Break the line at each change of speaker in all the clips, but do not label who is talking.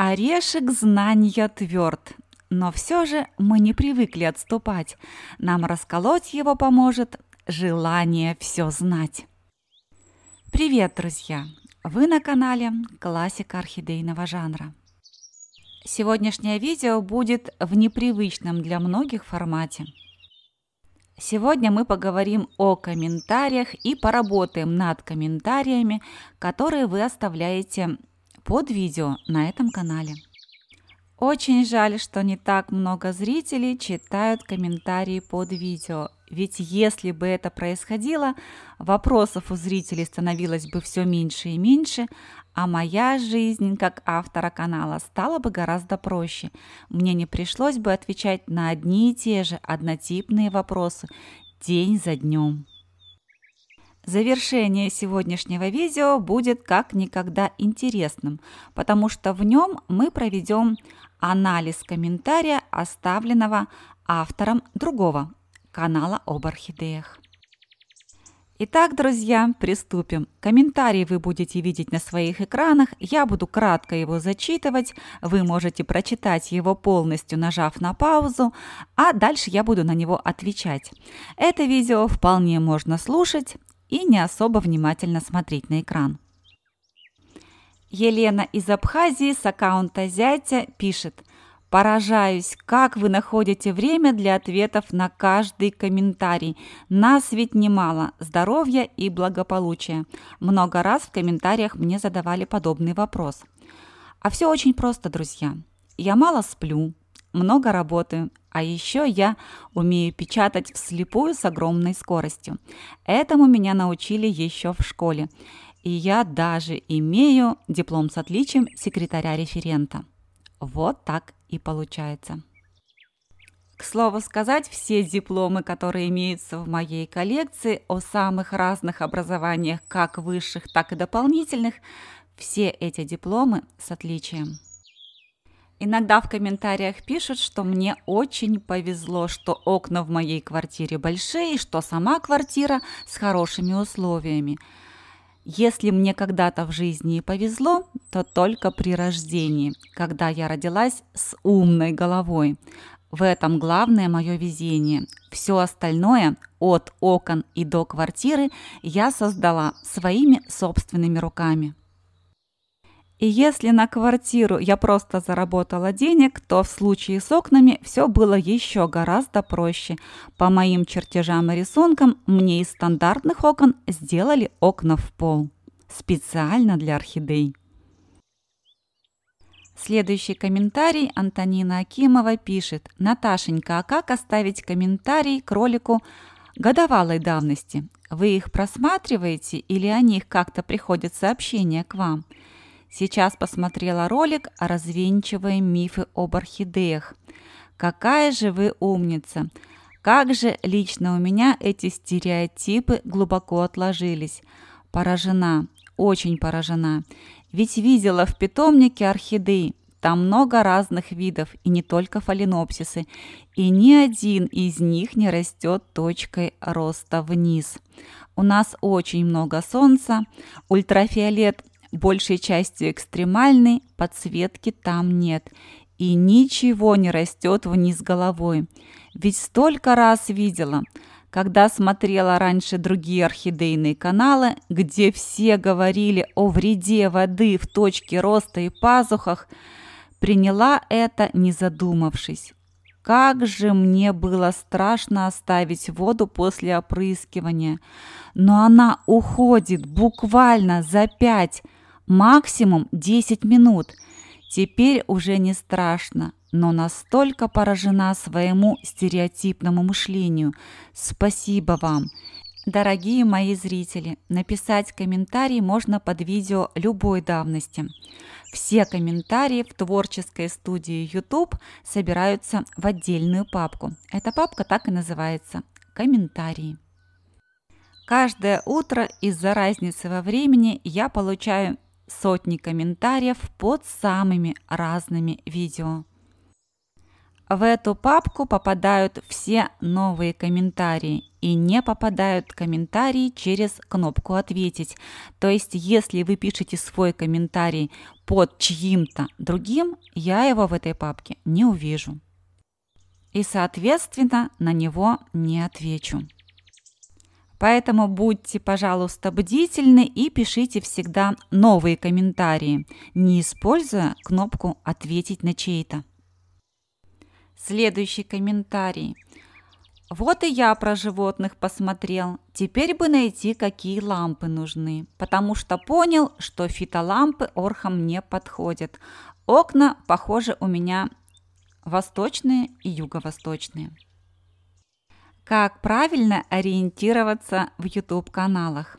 Орешек знания тверд, но все же мы не привыкли отступать. Нам расколоть его поможет желание все знать. Привет, друзья! Вы на канале «Классика орхидейного жанра». Сегодняшнее видео будет в непривычном для многих формате. Сегодня мы поговорим о комментариях и поработаем над комментариями, которые вы оставляете под видео на этом канале. Очень жаль, что не так много зрителей читают комментарии под видео, ведь если бы это происходило, вопросов у зрителей становилось бы все меньше и меньше, а моя жизнь как автора канала стала бы гораздо проще. Мне не пришлось бы отвечать на одни и те же однотипные вопросы день за днем. Завершение сегодняшнего видео будет как никогда интересным, потому что в нем мы проведем анализ комментария, оставленного автором другого канала об орхидеях. Итак, друзья, приступим. Комментарий вы будете видеть на своих экранах, я буду кратко его зачитывать, вы можете прочитать его полностью, нажав на паузу, а дальше я буду на него отвечать. Это видео вполне можно слушать, и не особо внимательно смотреть на экран. Елена из Абхазии с аккаунта зятя пишет «Поражаюсь, как вы находите время для ответов на каждый комментарий. Нас ведь немало. Здоровья и благополучия». Много раз в комментариях мне задавали подобный вопрос. А все очень просто, друзья. Я мало сплю, много работаю, а еще я умею печатать вслепую с огромной скоростью. Этому меня научили еще в школе. И я даже имею диплом с отличием секретаря-референта. Вот так и получается. К слову сказать, все дипломы, которые имеются в моей коллекции о самых разных образованиях, как высших, так и дополнительных, все эти дипломы с отличием. Иногда в комментариях пишут, что мне очень повезло, что окна в моей квартире большие, что сама квартира с хорошими условиями. Если мне когда-то в жизни и повезло, то только при рождении, когда я родилась с умной головой. В этом главное мое везение. Все остальное, от окон и до квартиры, я создала своими собственными руками. И если на квартиру я просто заработала денег, то в случае с окнами все было еще гораздо проще. По моим чертежам и рисункам мне из стандартных окон сделали окна в пол. Специально для орхидей. Следующий комментарий Антонина Акимова пишет. «Наташенька, а как оставить комментарий к кролику годовалой давности? Вы их просматриваете или о них как-то приходят сообщения к вам?» Сейчас посмотрела ролик о «А «Развенчиваем мифы об орхидеях». Какая же вы умница! Как же лично у меня эти стереотипы глубоко отложились. Поражена, очень поражена. Ведь видела в питомнике орхидеи. Там много разных видов, и не только фаленопсисы. И ни один из них не растет точкой роста вниз. У нас очень много солнца, ультрафиолет Большей части экстремальной подсветки там нет, и ничего не растет вниз головой. Ведь столько раз видела, когда смотрела раньше другие орхидейные каналы, где все говорили о вреде воды в точке роста и пазухах, приняла это, не задумавшись. Как же мне было страшно оставить воду после опрыскивания. Но она уходит буквально за пять, максимум 10 минут. Теперь уже не страшно, но настолько поражена своему стереотипному мышлению. Спасибо вам! Дорогие мои зрители, написать комментарий можно под видео любой давности. Все комментарии в творческой студии YouTube собираются в отдельную папку. Эта папка так и называется – комментарии. Каждое утро из-за разницы во времени я получаю сотни комментариев под самыми разными видео. В эту папку попадают все новые комментарии и не попадают комментарии через кнопку «Ответить». То есть, если вы пишете свой комментарий под чьим-то другим, я его в этой папке не увижу. И, соответственно, на него не отвечу. Поэтому будьте, пожалуйста, бдительны и пишите всегда новые комментарии, не используя кнопку «Ответить на чей-то». Следующий комментарий. Вот и я про животных посмотрел. Теперь бы найти, какие лампы нужны, потому что понял, что фитолампы орхам не подходят. Окна, похоже, у меня восточные и юго-восточные. Как правильно ориентироваться в YouTube-каналах.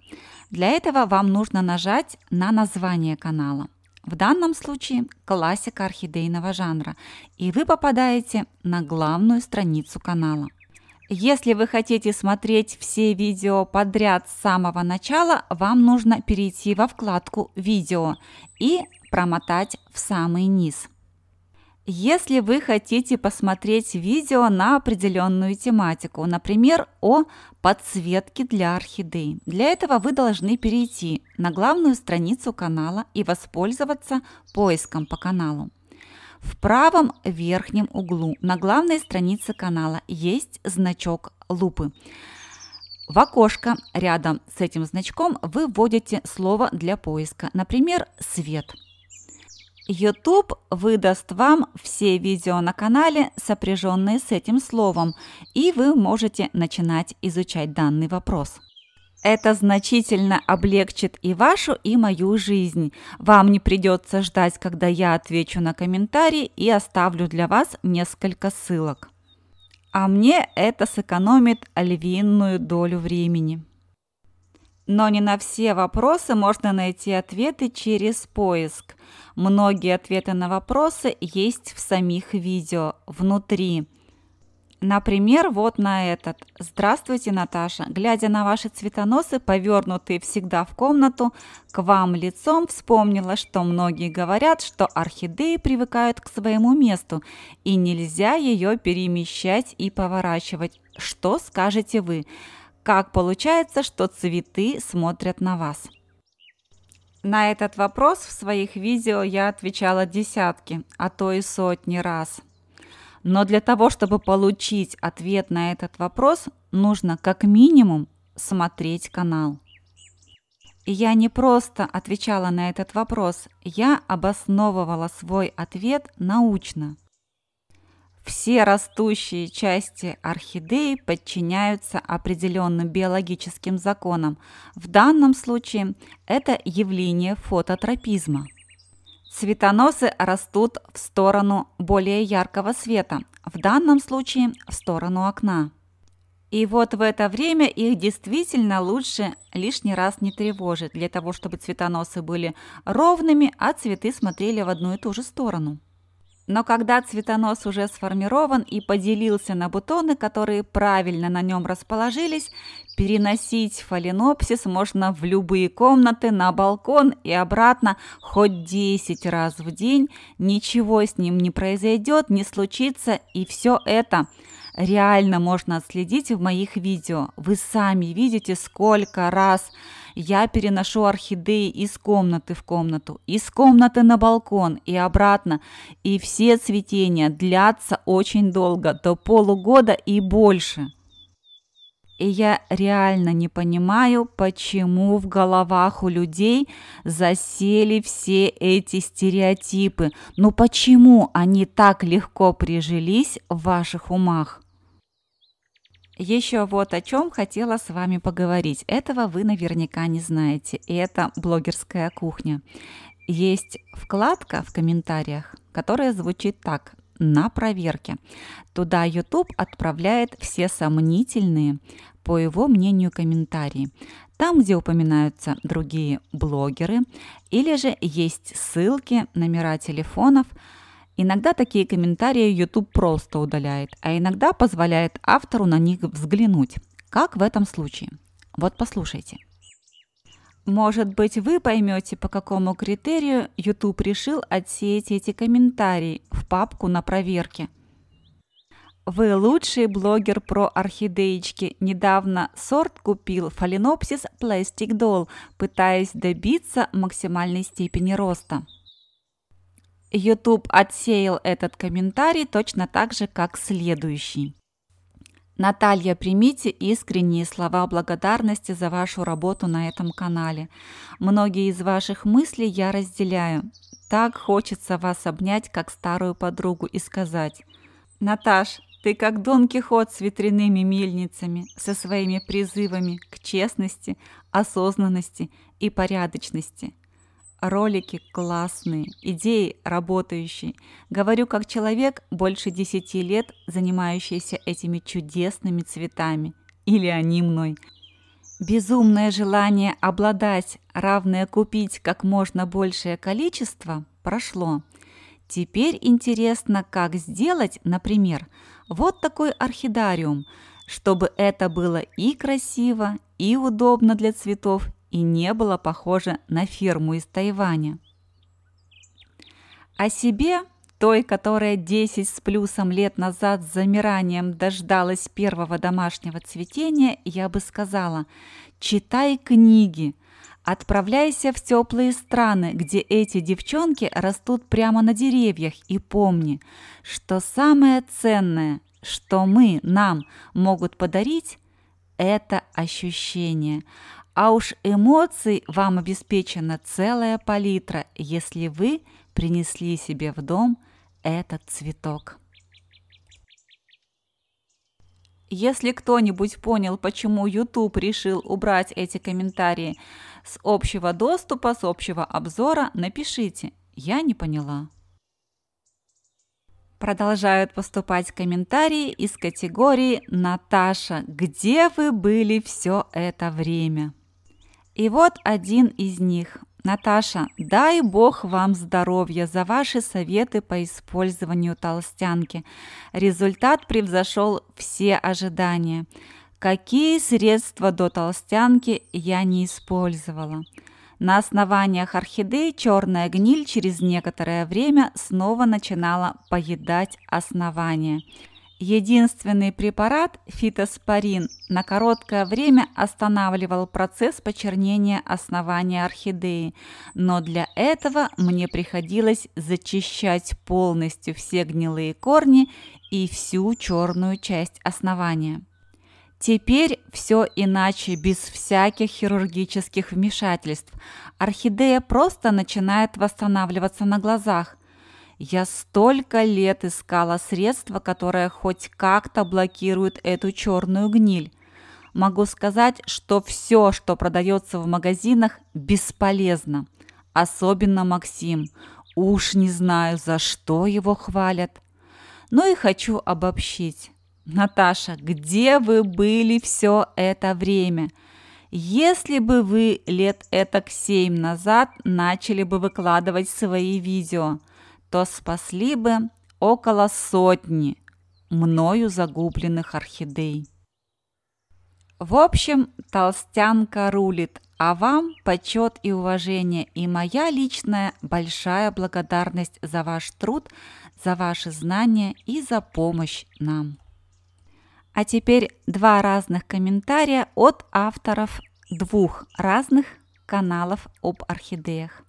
Для этого вам нужно нажать на название канала. В данном случае классика орхидейного жанра, и вы попадаете на главную страницу канала. Если вы хотите смотреть все видео подряд с самого начала, вам нужно перейти во вкладку «Видео» и промотать в самый низ – если вы хотите посмотреть видео на определенную тематику, например, о подсветке для орхидей, для этого вы должны перейти на главную страницу канала и воспользоваться поиском по каналу. В правом верхнем углу на главной странице канала есть значок лупы. В окошко рядом с этим значком вы вводите слово для поиска, например, «свет». YouTube выдаст вам все видео на канале, сопряженные с этим словом, и вы можете начинать изучать данный вопрос. Это значительно облегчит и вашу, и мою жизнь. Вам не придется ждать, когда я отвечу на комментарии и оставлю для вас несколько ссылок. А мне это сэкономит львиную долю времени. Но не на все вопросы можно найти ответы через поиск. Многие ответы на вопросы есть в самих видео, внутри. Например, вот на этот. Здравствуйте, Наташа. Глядя на ваши цветоносы, повернутые всегда в комнату, к вам лицом вспомнила, что многие говорят, что орхидеи привыкают к своему месту, и нельзя ее перемещать и поворачивать. Что скажете вы? Как получается, что цветы смотрят на вас? На этот вопрос в своих видео я отвечала десятки, а то и сотни раз. Но для того, чтобы получить ответ на этот вопрос, нужно как минимум смотреть канал. И я не просто отвечала на этот вопрос, я обосновывала свой ответ научно – все растущие части орхидеи подчиняются определенным биологическим законам. В данном случае это явление фототропизма. Цветоносы растут в сторону более яркого света, в данном случае в сторону окна. И вот в это время их действительно лучше лишний раз не тревожить, для того, чтобы цветоносы были ровными, а цветы смотрели в одну и ту же сторону. Но когда цветонос уже сформирован и поделился на бутоны, которые правильно на нем расположились, переносить фаленопсис можно в любые комнаты, на балкон и обратно хоть 10 раз в день. Ничего с ним не произойдет, не случится и все это реально можно отследить в моих видео. Вы сами видите, сколько раз я переношу орхидеи из комнаты в комнату, из комнаты на балкон и обратно. И все цветения длятся очень долго, до полугода и больше. И я реально не понимаю, почему в головах у людей засели все эти стереотипы. Ну почему они так легко прижились в ваших умах? Еще вот о чем хотела с вами поговорить. Этого вы наверняка не знаете. И это блогерская кухня. Есть вкладка в комментариях, которая звучит так на проверке. Туда YouTube отправляет все сомнительные, по его мнению, комментарии. Там, где упоминаются другие блогеры, или же есть ссылки, номера телефонов – Иногда такие комментарии YouTube просто удаляет, а иногда позволяет автору на них взглянуть. Как в этом случае? Вот послушайте. Может быть, вы поймете, по какому критерию YouTube решил отсеять эти комментарии в папку на проверке. Вы лучший блогер про орхидеечки. Недавно сорт купил фаленопсис Plastic Doll, пытаясь добиться максимальной степени роста. YouTube отсеял этот комментарий точно так же, как следующий. Наталья, примите искренние слова благодарности за вашу работу на этом канале. Многие из ваших мыслей я разделяю. Так хочется вас обнять, как старую подругу, и сказать. Наташ, ты как Дон Кихот с ветряными мельницами, со своими призывами к честности, осознанности и порядочности ролики классные, идеи работающие. Говорю как человек, больше 10 лет занимающийся этими чудесными цветами. Или они мной. Безумное желание обладать, равное купить как можно большее количество прошло. Теперь интересно, как сделать, например, вот такой орхидариум, чтобы это было и красиво, и удобно для цветов, и не было похоже на ферму из Тайваня. О себе, той, которая 10 с плюсом лет назад с замиранием дождалась первого домашнего цветения, я бы сказала «Читай книги», Отправляйся в теплые страны, где эти девчонки растут прямо на деревьях, и помни, что самое ценное, что мы, нам могут подарить, это ощущение. А уж эмоций вам обеспечена целая палитра, если вы принесли себе в дом этот цветок. Если кто-нибудь понял, почему YouTube решил убрать эти комментарии с общего доступа, с общего обзора, напишите. Я не поняла. Продолжают поступать комментарии из категории «Наташа, где вы были все это время?» И вот один из них. Наташа, дай бог вам здоровья за ваши советы по использованию толстянки. Результат превзошел все ожидания. Какие средства до толстянки я не использовала. На основаниях орхидеи черная гниль через некоторое время снова начинала поедать основания. Единственный препарат фитоспорин на короткое время останавливал процесс почернения основания орхидеи, но для этого мне приходилось зачищать полностью все гнилые корни и всю черную часть основания. Теперь все иначе, без всяких хирургических вмешательств. Орхидея просто начинает восстанавливаться на глазах, я столько лет искала средство, которое хоть как-то блокирует эту черную гниль. Могу сказать, что все, что продается в магазинах, бесполезно. Особенно Максим. Уж не знаю, за что его хвалят. Ну и хочу обобщить. Наташа, где вы были все это время? Если бы вы лет этак семь назад начали бы выкладывать свои видео – то спасли бы около сотни мною загубленных орхидей. В общем, толстянка рулит, а вам почет и уважение, и моя личная большая благодарность за ваш труд, за ваши знания и за помощь нам. А теперь два разных комментария от авторов двух разных каналов об орхидеях.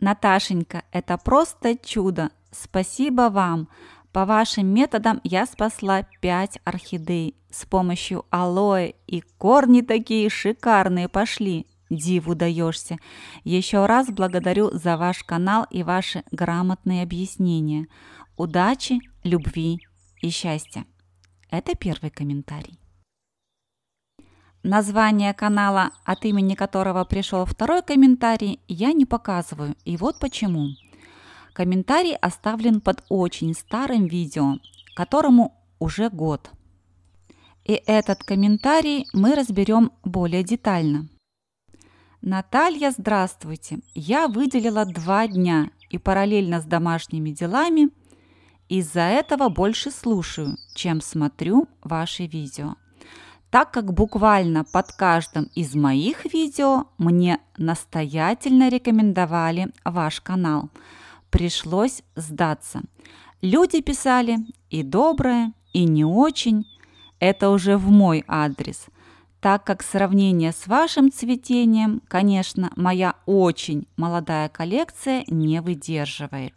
Наташенька, это просто чудо! Спасибо вам! По вашим методам я спасла пять орхидей. С помощью алоэ и корни такие шикарные пошли. Диву даешься. Еще раз благодарю за ваш канал и ваши грамотные объяснения. Удачи, любви и счастья. Это первый комментарий. Название канала, от имени которого пришел второй комментарий, я не показываю, и вот почему. Комментарий оставлен под очень старым видео, которому уже год. И этот комментарий мы разберем более детально. Наталья, здравствуйте! Я выделила два дня и параллельно с домашними делами. Из-за этого больше слушаю, чем смотрю ваши видео так как буквально под каждым из моих видео мне настоятельно рекомендовали ваш канал. Пришлось сдаться. Люди писали и доброе, и не очень. Это уже в мой адрес – так как сравнение с вашим цветением, конечно, моя очень молодая коллекция не выдерживает.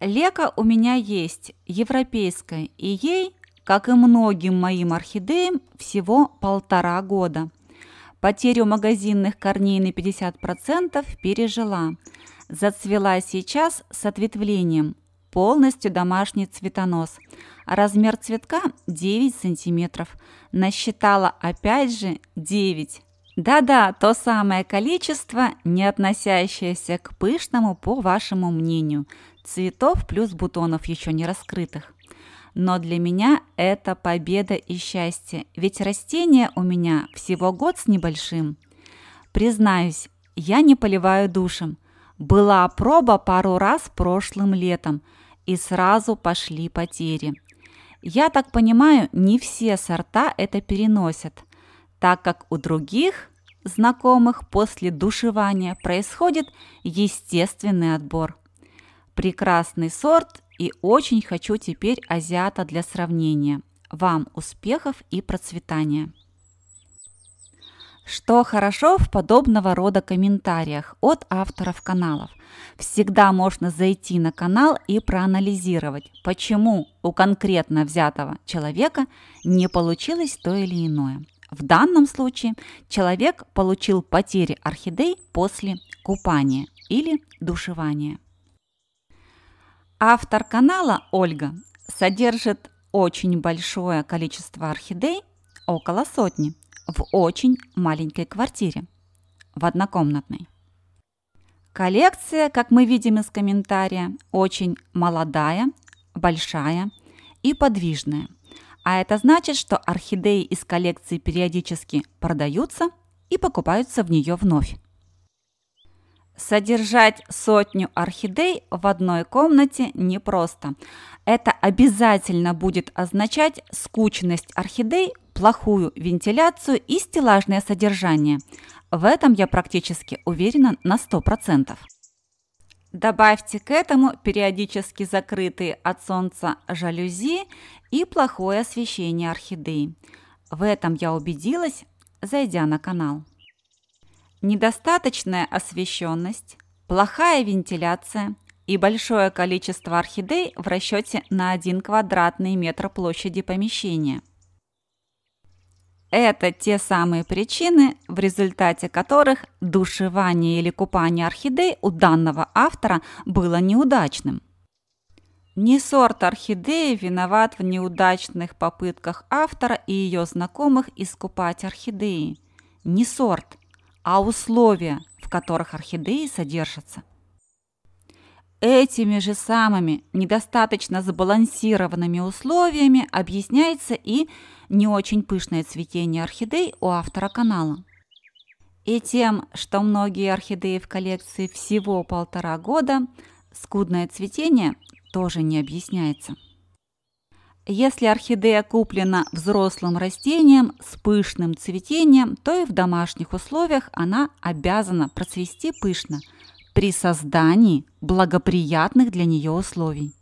Лека у меня есть, европейская, и ей как и многим моим орхидеям, всего полтора года. Потерю магазинных корней на 50% пережила. Зацвела сейчас с ответвлением, полностью домашний цветонос. Размер цветка 9 см. Насчитала опять же 9 да-да, то самое количество, не относящееся к пышному, по вашему мнению. Цветов плюс бутонов еще не раскрытых но для меня это победа и счастье, ведь растение у меня всего год с небольшим. Признаюсь, я не поливаю душем. Была проба пару раз прошлым летом, и сразу пошли потери. Я так понимаю, не все сорта это переносят, так как у других знакомых после душевания происходит естественный отбор. Прекрасный сорт и очень хочу теперь азиата для сравнения. Вам успехов и процветания! Что хорошо в подобного рода комментариях от авторов каналов? Всегда можно зайти на канал и проанализировать, почему у конкретно взятого человека не получилось то или иное. В данном случае человек получил потери орхидей после купания или душевания. Автор канала Ольга содержит очень большое количество орхидей, около сотни, в очень маленькой квартире, в однокомнатной. Коллекция, как мы видим из комментария, очень молодая, большая и подвижная. А это значит, что орхидеи из коллекции периодически продаются и покупаются в нее вновь. Содержать сотню орхидей в одной комнате непросто. Это обязательно будет означать скучность орхидей, плохую вентиляцию и стеллажное содержание. В этом я практически уверена на 100%. Добавьте к этому периодически закрытые от солнца жалюзи и плохое освещение орхидеи. В этом я убедилась, зайдя на канал недостаточная освещенность, плохая вентиляция и большое количество орхидей в расчете на 1 квадратный метр площади помещения. Это те самые причины, в результате которых душевание или купание орхидей у данного автора было неудачным. Не сорт орхидеи виноват в неудачных попытках автора и ее знакомых искупать орхидеи. Не сорт – а условия, в которых орхидеи содержатся. Этими же самыми недостаточно сбалансированными условиями объясняется и не очень пышное цветение орхидей у автора канала. И тем, что многие орхидеи в коллекции всего полтора года, скудное цветение тоже не объясняется. Если орхидея куплена взрослым растением с пышным цветением, то и в домашних условиях она обязана процвести пышно при создании благоприятных для нее условий.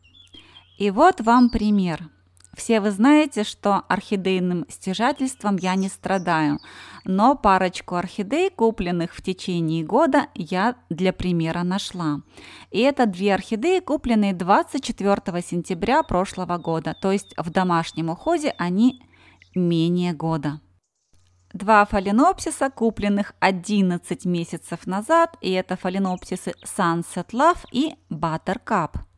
И вот вам пример. Все вы знаете, что орхидейным стяжательством я не страдаю, но парочку орхидей, купленных в течение года, я для примера нашла. И это две орхидеи, купленные 24 сентября прошлого года, то есть в домашнем уходе они менее года. Два фаленопсиса, купленных 11 месяцев назад, и это фаленопсисы Sunset Love и Buttercup –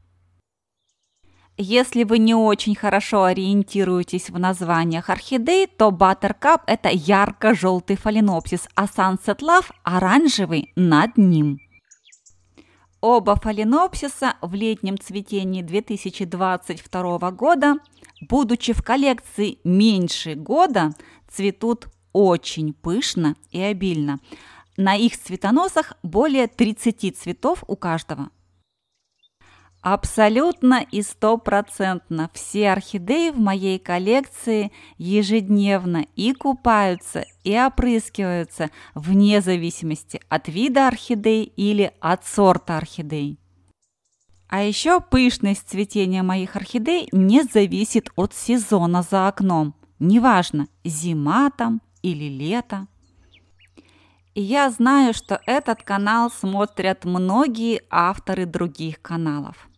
если вы не очень хорошо ориентируетесь в названиях орхидей, то Buttercup – это ярко-желтый фаленопсис, а Sunset Love – оранжевый над ним. Оба фаленопсиса в летнем цветении 2022 года, будучи в коллекции меньше года, цветут очень пышно и обильно. На их цветоносах более 30 цветов у каждого. Абсолютно и стопроцентно все орхидеи в моей коллекции ежедневно и купаются, и опрыскиваются, вне зависимости от вида орхидей или от сорта орхидей. А еще пышность цветения моих орхидей не зависит от сезона за окном. Неважно, зима там или лето. И я знаю, что этот канал смотрят многие авторы других каналов.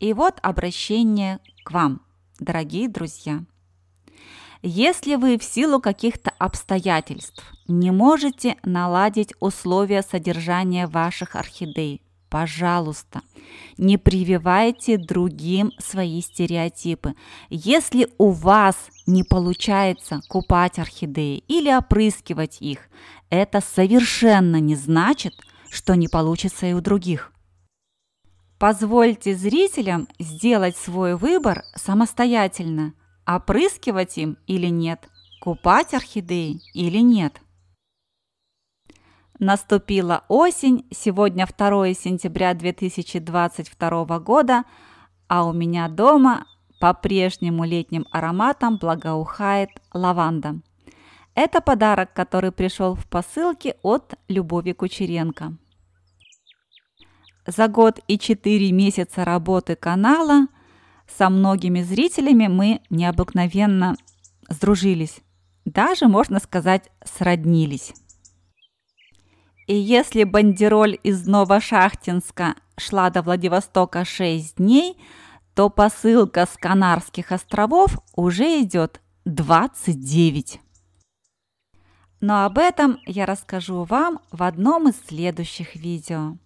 И вот обращение к вам, дорогие друзья. Если вы в силу каких-то обстоятельств не можете наладить условия содержания ваших орхидей, пожалуйста, не прививайте другим свои стереотипы. Если у вас не получается купать орхидеи или опрыскивать их, это совершенно не значит, что не получится и у других. Позвольте зрителям сделать свой выбор самостоятельно, опрыскивать им или нет, купать орхидеи или нет. Наступила осень, сегодня 2 сентября 2022 года, а у меня дома по-прежнему летним ароматом благоухает лаванда. Это подарок, который пришел в посылке от Любови Кучеренко за год и четыре месяца работы канала со многими зрителями мы необыкновенно сдружились, даже, можно сказать, сроднились. И если бандероль из Новошахтинска шла до Владивостока 6 дней, то посылка с Канарских островов уже идет 29. Но об этом я расскажу вам в одном из следующих видео.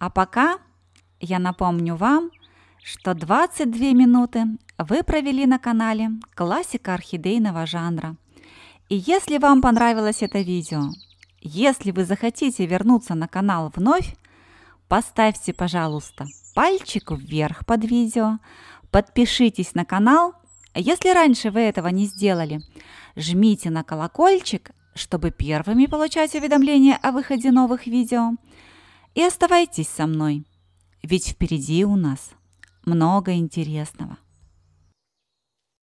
А пока я напомню вам, что 22 минуты вы провели на канале «Классика орхидейного жанра». И если вам понравилось это видео, если вы захотите вернуться на канал вновь, поставьте, пожалуйста, пальчик вверх под видео, подпишитесь на канал. Если раньше вы этого не сделали, жмите на колокольчик, чтобы первыми получать уведомления о выходе новых видео – и оставайтесь со мной, ведь впереди у нас много интересного.